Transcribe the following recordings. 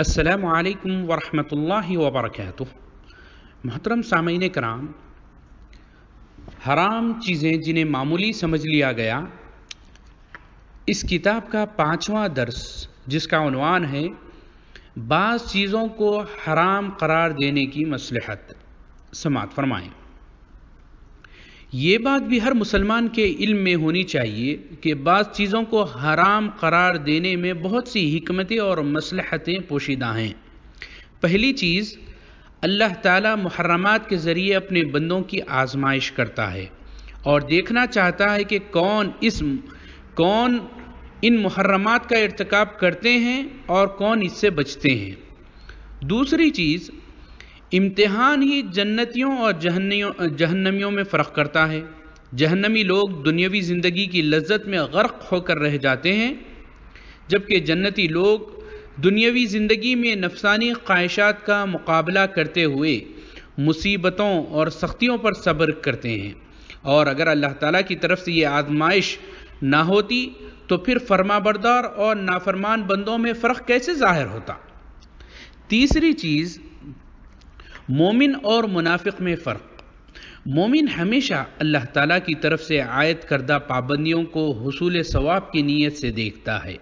असलकम वरहमल वबरक महतरम सामीन कराम हराम चीज़ें जिन्हें मामूली समझ लिया गया इस किताब का पाँचवा दर्स जिसका है बाज़ चीज़ों को हराम करार देने की मसलहत समात फरमाएँ ये बात भी हर मुसलमान के इल्म में होनी चाहिए कि बाज़ चीज़ों को हराम करार देने में बहुत सी हमतें और मसलहतें पोशीदा हैं पहली चीज़ अल्लाह ताला मुहर्रमात के ज़रिए अपने बंदों की आजमाइश करता है और देखना चाहता है कि कौन इस कौन इन मुहर्रमात का इरतकब करते हैं और कौन इससे बचते हैं दूसरी चीज़ इम्तिहान ही जन्नतियों और जहन्नियों जहन्नमियों में फ़र्क करता है जहन्नमी लोग दुनियावी ज़िंदगी की लज्जत में गर्क होकर रह जाते हैं जबकि जन्नती लोग दुनियावी ज़िंदगी में नफसानी ख्वाहिशात का मुकाबला करते हुए मुसीबतों और सख्तियों पर सब्र करते हैं और अगर अल्लाह ताला की तरफ से ये आजमाइश ना होती तो फिर फरमाबरदार और नाफरमान बंदों में फ़र्क कैसे ज़ाहिर होता तीसरी चीज़ मोमिन और मुनाफिक में फ़र्क मोमिन हमेशा अल्लाह ताला की तरफ से आयद करदा पाबंदियों को हसूल सवाब की नीयत से देखता है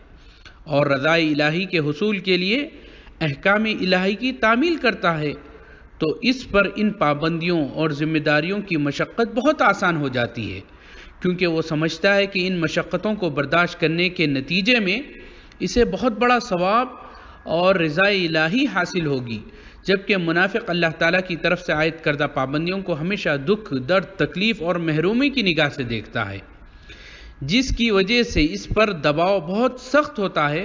और रज़ा इलाही के हसूल के लिए अहकाम इलाही की तामील करता है तो इस पर इन पाबंदियों और ज़िम्मेदारियों की मशक्क़त बहुत आसान हो जाती है क्योंकि वो समझता है कि इन मशक्क़तों को बर्दाश्त करने के नतीजे में इसे बहुत बड़ा सवाब और रज़ा इलाही हासिल होगी जबकि मुनाफिक अल्लाह ताला की तरफ से आयद करदा पाबंदियों को हमेशा दुख दर्द तकलीफ और महरूमी की निगाह से देखता है जिसकी वजह से इस पर दबाव बहुत सख्त होता है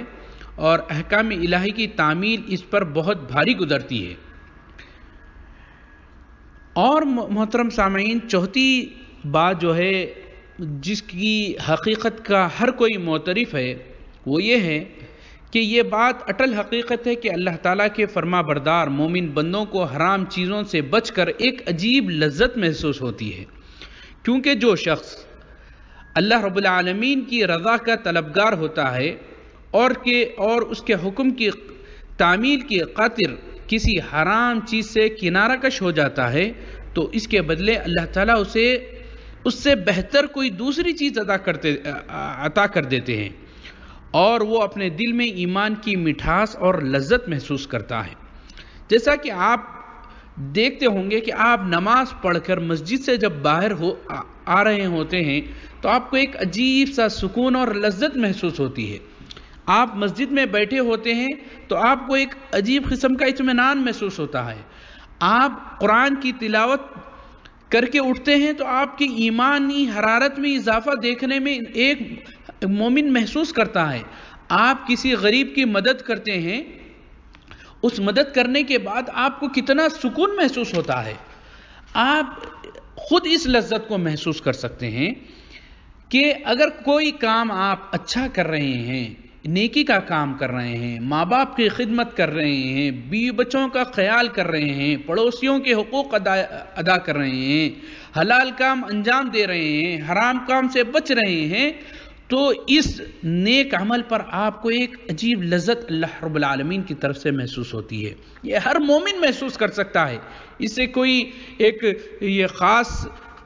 और अहकाम इलाही की तामील इस पर बहुत भारी गुजरती है और मोहतरम सामीन चौथी बात जो है जिसकी हकीकत का हर कोई मोतरफ है वो ये है कि ये बात अटल हकीकत है कि अल्लाह ताला के फरमा बरदार मोमिन बंदों को हराम चीज़ों से बचकर एक अजीब लज्जत महसूस होती है क्योंकि जो शख्स अल्लाह रबालमीन की रज़ा का तलबगार होता है और के और उसके हुक्म की तामील की खातिर किसी हराम चीज़ से किनारा कश हो जाता है तो इसके बदले अल्लाह ताला उसे उससे बेहतर कोई दूसरी चीज़ अदा करते अता कर देते हैं और वो अपने दिल में ईमान की मिठास और लज्जत महसूस करता है जैसा कि आप देखते होंगे कि आप नमाज पढ़कर मस्जिद से जब बाहर हो आ, आ रहे होते हैं तो आपको एक अजीब सा सुकून और लज्जत महसूस होती है आप मस्जिद में बैठे होते हैं तो आपको एक अजीब किस्म का इतमान महसूस होता है आप कुरान की तिलावत करके उठते हैं तो आपकी ईमानी हरारत में इजाफा देखने में एक मोमिन महसूस करता है आप किसी गरीब की मदद करते हैं उस मदद करने के बाद आपको कितना सुकून महसूस होता है आप खुद इस लज्जत को महसूस कर सकते हैं कि अगर कोई काम आप अच्छा कर रहे हैं नेकी का काम कर रहे हैं माँ बाप की खिदमत कर रहे हैं बीवी बच्चों का ख्याल कर रहे हैं पड़ोसियों के हकूक़ अदा अदा कर रहे हैं हलाल काम अंजाम दे रहे हैं हराम काम से बच रहे हैं तो इस नेक अमल पर आपको एक अजीब लज्जत अल्लाह रबालमीन की तरफ से महसूस होती है ये हर मोमिन महसूस कर सकता है इससे कोई एक ये ख़ास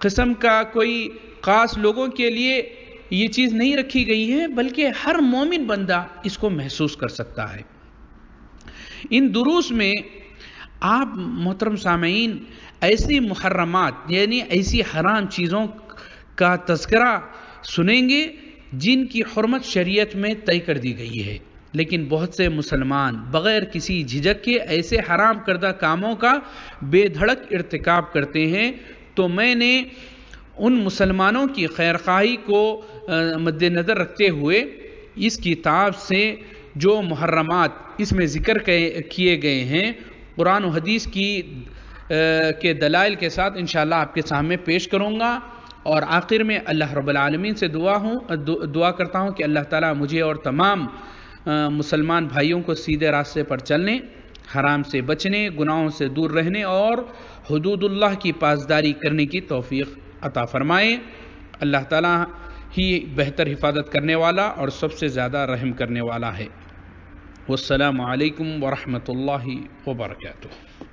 किस्म का कोई ख़ास लोगों के लिए ये चीज़ नहीं रखी गई है बल्कि हर मोमिन बंदा इसको महसूस कर सकता है इन दुरूस में आप मोहतरम सामीन ऐसी मुहर्रमात यानी ऐसी हराम चीज़ों का तस्करा सुनेंगे जिनकी हरमत शरीयत में तय कर दी गई है लेकिन बहुत से मुसलमान बग़ैर किसी झिझक के ऐसे हराम करदा कामों का बेधड़क इरतकब करते हैं तो मैंने उन मुसलमानों की खैरखाही को मद्देनज़र रखते हुए इस किताब से जो मुहर्रमात इसमें ज़िक्र किए गए हैं कुरान हदीस की आ, के दलाइल के साथ इन आपके सामने पेश करूँगा और आखिर में अल्लाह रबालमीन से दुआ हूँ दुआ करता हूँ कि अल्लाह ताला मुझे और तमाम मुसलमान भाइयों को सीधे रास्ते पर चलने हराम से बचने गुनाहों से दूर रहने और हदूदुल्लाह की पासदारी करने की तोफ़ी अता फ़रमाए अल्लाह ताला ही बेहतर हिफाजत करने वाला और सबसे ज़्यादा रहम करने वाला है वालकम वरहमल वर्का